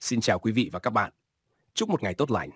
Xin chào quý vị và các bạn. Chúc một ngày tốt lành.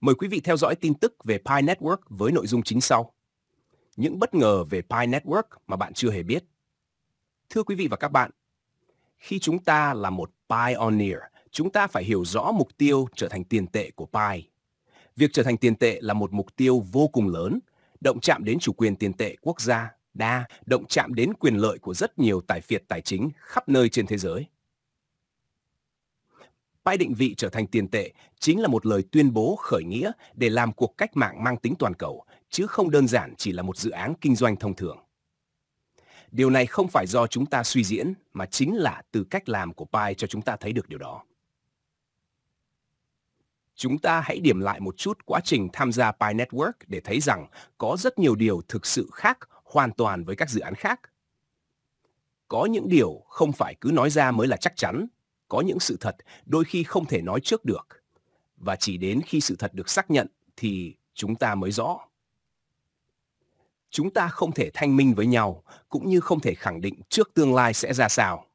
Mời quý vị theo dõi tin tức về Pi Network với nội dung chính sau. Những bất ngờ về Pi Network mà bạn chưa hề biết. Thưa quý vị và các bạn, khi chúng ta là một pioneer, chúng ta phải hiểu rõ mục tiêu trở thành tiền tệ của Pi. Việc trở thành tiền tệ là một mục tiêu vô cùng lớn, động chạm đến chủ quyền tiền tệ quốc gia, đa, động chạm đến quyền lợi của rất nhiều tài phiệt tài chính khắp nơi trên thế giới. Pi định vị trở thành tiền tệ chính là một lời tuyên bố khởi nghĩa để làm cuộc cách mạng mang tính toàn cầu, chứ không đơn giản chỉ là một dự án kinh doanh thông thường. Điều này không phải do chúng ta suy diễn, mà chính là từ cách làm của Pi cho chúng ta thấy được điều đó. Chúng ta hãy điểm lại một chút quá trình tham gia Pi Network để thấy rằng có rất nhiều điều thực sự khác hoàn toàn với các dự án khác. Có những điều không phải cứ nói ra mới là chắc chắn, có những sự thật đôi khi không thể nói trước được và chỉ đến khi sự thật được xác nhận thì chúng ta mới rõ chúng ta không thể thanh minh với nhau cũng như không thể khẳng định trước tương lai sẽ ra sao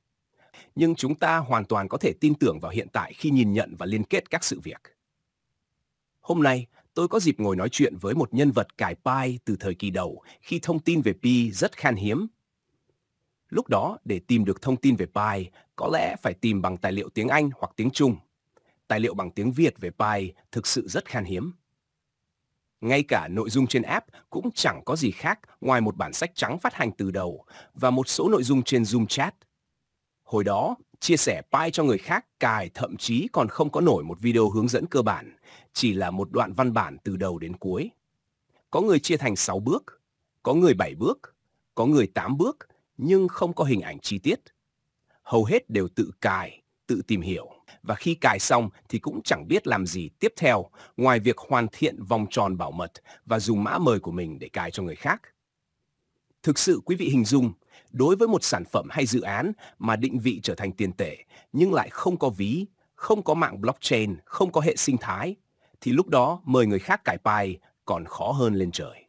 nhưng chúng ta hoàn toàn có thể tin tưởng vào hiện tại khi nhìn nhận và liên kết các sự việc hôm nay tôi có dịp ngồi nói chuyện với một nhân vật cải pi từ thời kỳ đầu khi thông tin về pi rất khan hiếm Lúc đó, để tìm được thông tin về Pi, có lẽ phải tìm bằng tài liệu tiếng Anh hoặc tiếng Trung. Tài liệu bằng tiếng Việt về Pi thực sự rất khan hiếm. Ngay cả nội dung trên app cũng chẳng có gì khác ngoài một bản sách trắng phát hành từ đầu và một số nội dung trên Zoom Chat. Hồi đó, chia sẻ Pi cho người khác cài thậm chí còn không có nổi một video hướng dẫn cơ bản, chỉ là một đoạn văn bản từ đầu đến cuối. Có người chia thành 6 bước, có người 7 bước, có người 8 bước nhưng không có hình ảnh chi tiết. Hầu hết đều tự cài, tự tìm hiểu và khi cài xong thì cũng chẳng biết làm gì tiếp theo ngoài việc hoàn thiện vòng tròn bảo mật và dùng mã mời của mình để cài cho người khác. Thực sự quý vị hình dung, đối với một sản phẩm hay dự án mà định vị trở thành tiền tệ nhưng lại không có ví, không có mạng blockchain, không có hệ sinh thái, thì lúc đó mời người khác cài pai còn khó hơn lên trời.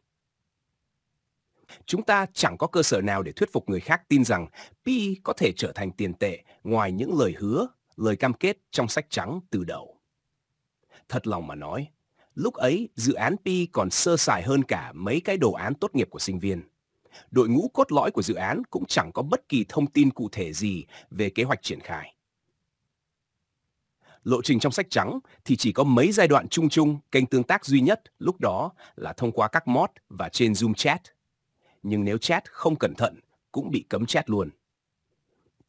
Chúng ta chẳng có cơ sở nào để thuyết phục người khác tin rằng Pi có thể trở thành tiền tệ ngoài những lời hứa, lời cam kết trong sách trắng từ đầu. Thật lòng mà nói, lúc ấy dự án Pi còn sơ sài hơn cả mấy cái đồ án tốt nghiệp của sinh viên. Đội ngũ cốt lõi của dự án cũng chẳng có bất kỳ thông tin cụ thể gì về kế hoạch triển khai. Lộ trình trong sách trắng thì chỉ có mấy giai đoạn chung chung, kênh tương tác duy nhất lúc đó là thông qua các mod và trên Zoom chat nhưng nếu chat không cẩn thận cũng bị cấm chat luôn.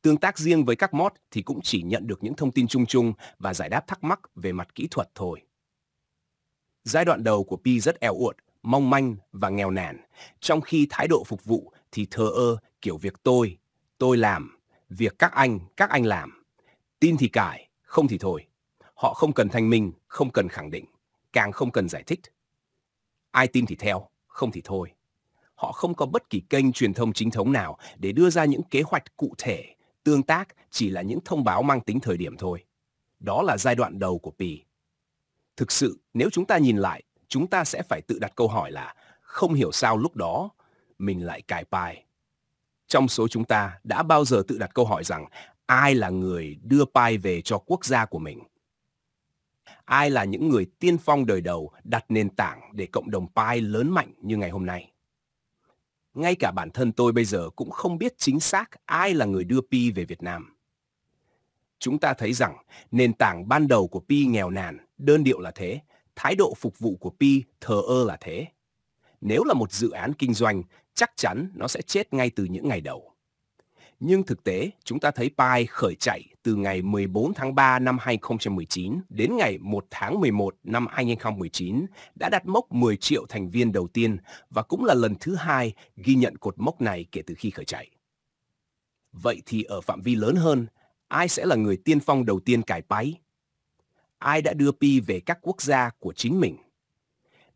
Tương tác riêng với các mod thì cũng chỉ nhận được những thông tin chung chung và giải đáp thắc mắc về mặt kỹ thuật thôi. Giai đoạn đầu của Pi rất eo uột, mong manh và nghèo nàn, trong khi thái độ phục vụ thì thờ ơ kiểu việc tôi, tôi làm, việc các anh, các anh làm. Tin thì cải, không thì thôi. Họ không cần thanh minh, không cần khẳng định, càng không cần giải thích. Ai tin thì theo, không thì thôi họ không có bất kỳ kênh truyền thông chính thống nào để đưa ra những kế hoạch cụ thể, tương tác chỉ là những thông báo mang tính thời điểm thôi. Đó là giai đoạn đầu của Pi. Thực sự, nếu chúng ta nhìn lại, chúng ta sẽ phải tự đặt câu hỏi là không hiểu sao lúc đó mình lại cài Pi. Trong số chúng ta đã bao giờ tự đặt câu hỏi rằng ai là người đưa Pi về cho quốc gia của mình? Ai là những người tiên phong đời đầu đặt nền tảng để cộng đồng Pi lớn mạnh như ngày hôm nay? ngay cả bản thân tôi bây giờ cũng không biết chính xác ai là người đưa Pi về Việt Nam. Chúng ta thấy rằng nền tảng ban đầu của Pi nghèo nàn, đơn điệu là thế, thái độ phục vụ của Pi thờ ơ là thế. Nếu là một dự án kinh doanh, chắc chắn nó sẽ chết ngay từ những ngày đầu. Nhưng thực tế, chúng ta thấy Pi khởi chạy từ ngày 14 tháng 3 năm 2019 đến ngày 1 tháng 11 năm 2019 đã đạt mốc 10 triệu thành viên đầu tiên và cũng là lần thứ hai ghi nhận cột mốc này kể từ khi khởi chạy. Vậy thì ở phạm vi lớn hơn, ai sẽ là người tiên phong đầu tiên cải Pi? Ai đã đưa Pi về các quốc gia của chính mình?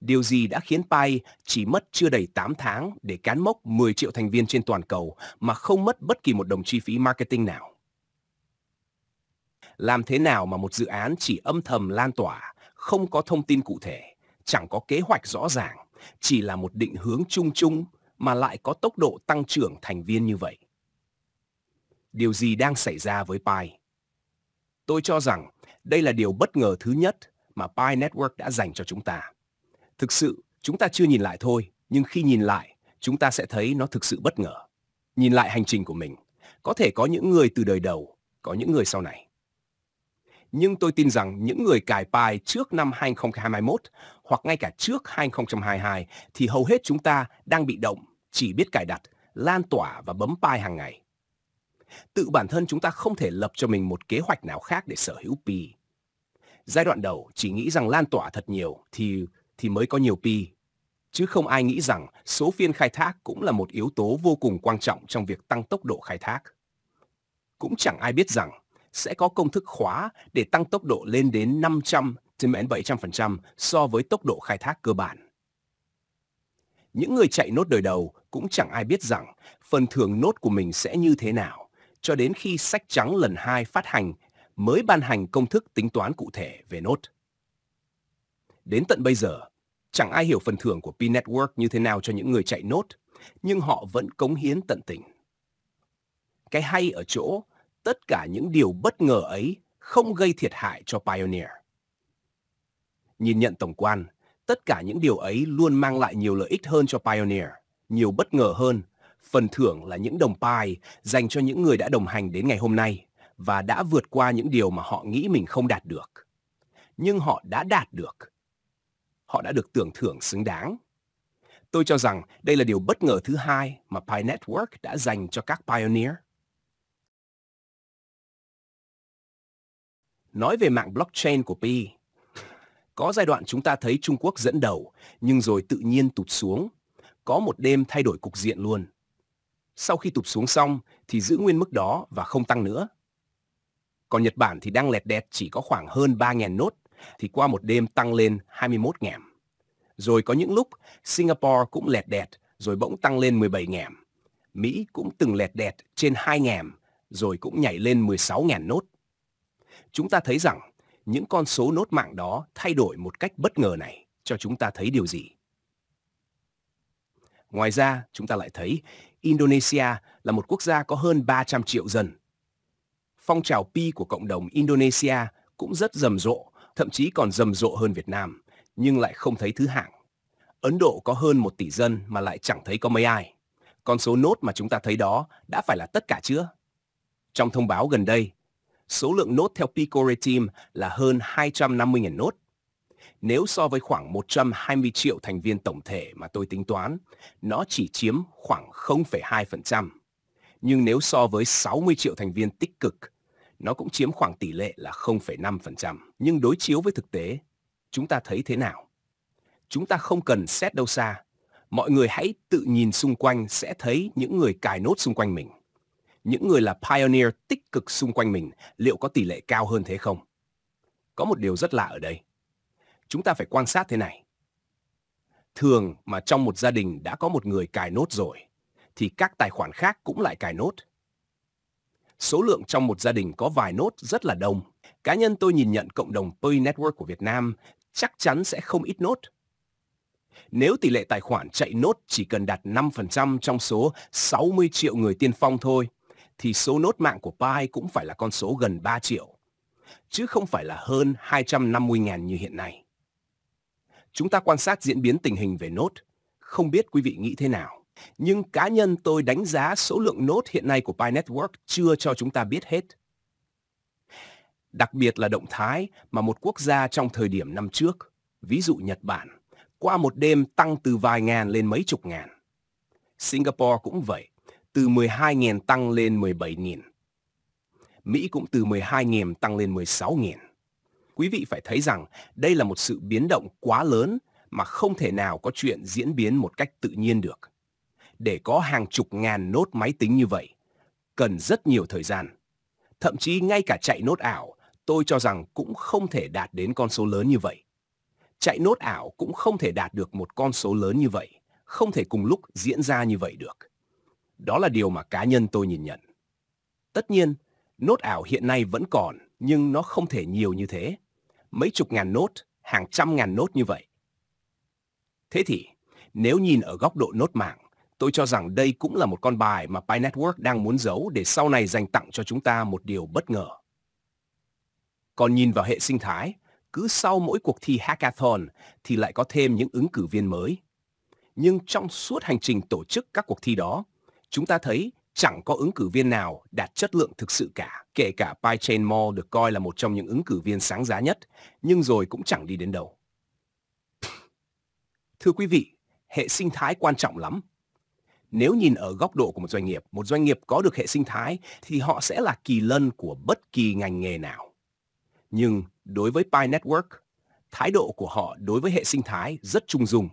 Điều gì đã khiến Pi chỉ mất chưa đầy 8 tháng để cán mốc 10 triệu thành viên trên toàn cầu mà không mất bất kỳ một đồng chi phí marketing nào? Làm thế nào mà một dự án chỉ âm thầm lan tỏa, không có thông tin cụ thể, chẳng có kế hoạch rõ ràng, chỉ là một định hướng chung chung mà lại có tốc độ tăng trưởng thành viên như vậy? Điều gì đang xảy ra với Pi? Tôi cho rằng đây là điều bất ngờ thứ nhất mà Pi Network đã dành cho chúng ta. Thực sự, chúng ta chưa nhìn lại thôi, nhưng khi nhìn lại, chúng ta sẽ thấy nó thực sự bất ngờ. Nhìn lại hành trình của mình, có thể có những người từ đời đầu, có những người sau này. Nhưng tôi tin rằng những người cài pai trước năm 2021 hoặc ngay cả trước 2022 thì hầu hết chúng ta đang bị động, chỉ biết cài đặt, lan tỏa và bấm pai hàng ngày. Tự bản thân chúng ta không thể lập cho mình một kế hoạch nào khác để sở hữu pi. Giai đoạn đầu chỉ nghĩ rằng lan tỏa thật nhiều thì thì mới có nhiều pi. Chứ không ai nghĩ rằng số phiên khai thác cũng là một yếu tố vô cùng quan trọng trong việc tăng tốc độ khai thác. Cũng chẳng ai biết rằng sẽ có công thức khóa để tăng tốc độ lên đến 500 đến 700% so với tốc độ khai thác cơ bản. Những người chạy nốt đời đầu cũng chẳng ai biết rằng phần thưởng nốt của mình sẽ như thế nào cho đến khi sách trắng lần 2 phát hành mới ban hành công thức tính toán cụ thể về nốt. Đến tận bây giờ, chẳng ai hiểu phần thưởng của P-Network như thế nào cho những người chạy nốt, nhưng họ vẫn cống hiến tận tình. Cái hay ở chỗ, tất cả những điều bất ngờ ấy không gây thiệt hại cho Pioneer. Nhìn nhận tổng quan, tất cả những điều ấy luôn mang lại nhiều lợi ích hơn cho Pioneer, nhiều bất ngờ hơn. Phần thưởng là những đồng pi dành cho những người đã đồng hành đến ngày hôm nay và đã vượt qua những điều mà họ nghĩ mình không đạt được. Nhưng họ đã đạt được họ đã được tưởng thưởng xứng đáng. Tôi cho rằng đây là điều bất ngờ thứ hai mà Pi Network đã dành cho các pioneer. Nói về mạng blockchain của Pi, có giai đoạn chúng ta thấy Trung Quốc dẫn đầu, nhưng rồi tự nhiên tụt xuống. Có một đêm thay đổi cục diện luôn. Sau khi tụt xuống xong thì giữ nguyên mức đó và không tăng nữa. Còn Nhật Bản thì đang lẹt đẹt chỉ có khoảng hơn 3.000 nốt thì qua một đêm tăng lên 21 ngàn. Rồi có những lúc Singapore cũng lẹt đẹt rồi bỗng tăng lên 17 ngàn. Mỹ cũng từng lẹt đẹt trên 2 ngàn, rồi cũng nhảy lên 16 ngàn nốt. Chúng ta thấy rằng những con số nốt mạng đó thay đổi một cách bất ngờ này cho chúng ta thấy điều gì? Ngoài ra, chúng ta lại thấy Indonesia là một quốc gia có hơn 300 triệu dân. Phong trào Pi của cộng đồng Indonesia cũng rất rầm rộ thậm chí còn rầm rộ hơn Việt Nam, nhưng lại không thấy thứ hạng. Ấn Độ có hơn một tỷ dân mà lại chẳng thấy có mấy ai. Con số nốt mà chúng ta thấy đó đã phải là tất cả chưa? Trong thông báo gần đây, số lượng nốt theo Pico Team là hơn 250.000 nốt. Nếu so với khoảng 120 triệu thành viên tổng thể mà tôi tính toán, nó chỉ chiếm khoảng 0,2%. Nhưng nếu so với 60 triệu thành viên tích cực nó cũng chiếm khoảng tỷ lệ là 0,5%. Nhưng đối chiếu với thực tế, chúng ta thấy thế nào? Chúng ta không cần xét đâu xa. Mọi người hãy tự nhìn xung quanh sẽ thấy những người cài nốt xung quanh mình. Những người là pioneer tích cực xung quanh mình liệu có tỷ lệ cao hơn thế không? Có một điều rất lạ ở đây. Chúng ta phải quan sát thế này. Thường mà trong một gia đình đã có một người cài nốt rồi, thì các tài khoản khác cũng lại cài nốt số lượng trong một gia đình có vài nốt rất là đông. Cá nhân tôi nhìn nhận cộng đồng Pay Network của Việt Nam chắc chắn sẽ không ít nốt. Nếu tỷ lệ tài khoản chạy nốt chỉ cần đạt 5% trong số 60 triệu người tiên phong thôi, thì số nốt mạng của Pi cũng phải là con số gần 3 triệu, chứ không phải là hơn 250.000 như hiện nay. Chúng ta quan sát diễn biến tình hình về nốt, không biết quý vị nghĩ thế nào. Nhưng cá nhân tôi đánh giá số lượng nốt hiện nay của Pi Network chưa cho chúng ta biết hết. Đặc biệt là động thái mà một quốc gia trong thời điểm năm trước, ví dụ Nhật Bản, qua một đêm tăng từ vài ngàn lên mấy chục ngàn. Singapore cũng vậy, từ 12.000 tăng lên 17.000. Mỹ cũng từ 12.000 tăng lên 16.000. Quý vị phải thấy rằng đây là một sự biến động quá lớn mà không thể nào có chuyện diễn biến một cách tự nhiên được để có hàng chục ngàn nốt máy tính như vậy, cần rất nhiều thời gian. Thậm chí ngay cả chạy nốt ảo, tôi cho rằng cũng không thể đạt đến con số lớn như vậy. Chạy nốt ảo cũng không thể đạt được một con số lớn như vậy, không thể cùng lúc diễn ra như vậy được. Đó là điều mà cá nhân tôi nhìn nhận. Tất nhiên, nốt ảo hiện nay vẫn còn, nhưng nó không thể nhiều như thế. Mấy chục ngàn nốt, hàng trăm ngàn nốt như vậy. Thế thì, nếu nhìn ở góc độ nốt mạng, Tôi cho rằng đây cũng là một con bài mà Pi Network đang muốn giấu để sau này dành tặng cho chúng ta một điều bất ngờ. Còn nhìn vào hệ sinh thái, cứ sau mỗi cuộc thi hackathon thì lại có thêm những ứng cử viên mới. Nhưng trong suốt hành trình tổ chức các cuộc thi đó, chúng ta thấy chẳng có ứng cử viên nào đạt chất lượng thực sự cả, kể cả PyChain Mall được coi là một trong những ứng cử viên sáng giá nhất, nhưng rồi cũng chẳng đi đến đâu. Thưa quý vị, hệ sinh thái quan trọng lắm, nếu nhìn ở góc độ của một doanh nghiệp một doanh nghiệp có được hệ sinh thái thì họ sẽ là kỳ lân của bất kỳ ngành nghề nào nhưng đối với pi network thái độ của họ đối với hệ sinh thái rất trung dung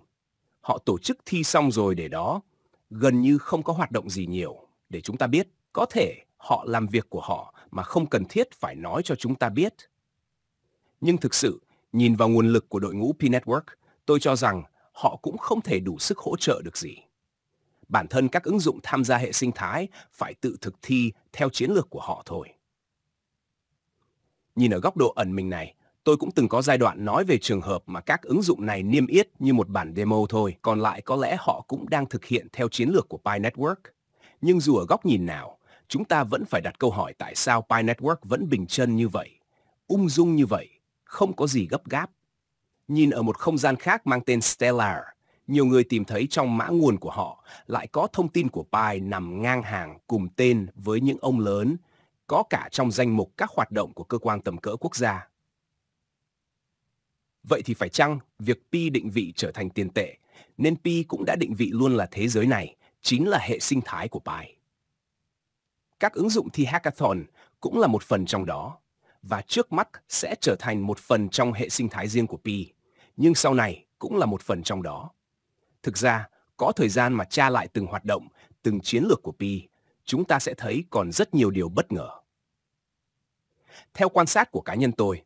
họ tổ chức thi xong rồi để đó gần như không có hoạt động gì nhiều để chúng ta biết có thể họ làm việc của họ mà không cần thiết phải nói cho chúng ta biết nhưng thực sự nhìn vào nguồn lực của đội ngũ Pi network tôi cho rằng họ cũng không thể đủ sức hỗ trợ được gì bản thân các ứng dụng tham gia hệ sinh thái phải tự thực thi theo chiến lược của họ thôi. Nhìn ở góc độ ẩn mình này, tôi cũng từng có giai đoạn nói về trường hợp mà các ứng dụng này niêm yết như một bản demo thôi, còn lại có lẽ họ cũng đang thực hiện theo chiến lược của Pi Network. Nhưng dù ở góc nhìn nào, chúng ta vẫn phải đặt câu hỏi tại sao Pi Network vẫn bình chân như vậy, ung dung như vậy, không có gì gấp gáp. Nhìn ở một không gian khác mang tên Stellar, nhiều người tìm thấy trong mã nguồn của họ lại có thông tin của Pi nằm ngang hàng cùng tên với những ông lớn, có cả trong danh mục các hoạt động của cơ quan tầm cỡ quốc gia. Vậy thì phải chăng việc Pi định vị trở thành tiền tệ, nên Pi cũng đã định vị luôn là thế giới này, chính là hệ sinh thái của Pi. Các ứng dụng thi hackathon cũng là một phần trong đó, và trước mắt sẽ trở thành một phần trong hệ sinh thái riêng của Pi, nhưng sau này cũng là một phần trong đó. Thực ra, có thời gian mà tra lại từng hoạt động, từng chiến lược của Pi, chúng ta sẽ thấy còn rất nhiều điều bất ngờ. Theo quan sát của cá nhân tôi,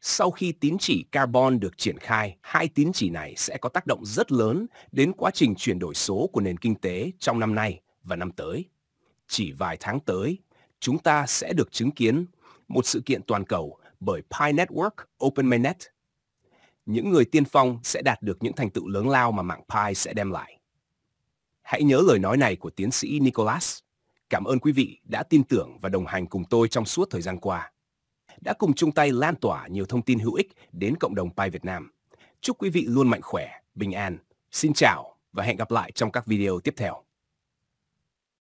sau khi tín chỉ carbon được triển khai, hai tín chỉ này sẽ có tác động rất lớn đến quá trình chuyển đổi số của nền kinh tế trong năm nay và năm tới. Chỉ vài tháng tới, chúng ta sẽ được chứng kiến một sự kiện toàn cầu bởi Pi Network, OpenMainet những người tiên phong sẽ đạt được những thành tựu lớn lao mà mạng Pi sẽ đem lại. Hãy nhớ lời nói này của tiến sĩ Nicholas. Cảm ơn quý vị đã tin tưởng và đồng hành cùng tôi trong suốt thời gian qua. Đã cùng chung tay lan tỏa nhiều thông tin hữu ích đến cộng đồng Pi Việt Nam. Chúc quý vị luôn mạnh khỏe, bình an. Xin chào và hẹn gặp lại trong các video tiếp theo.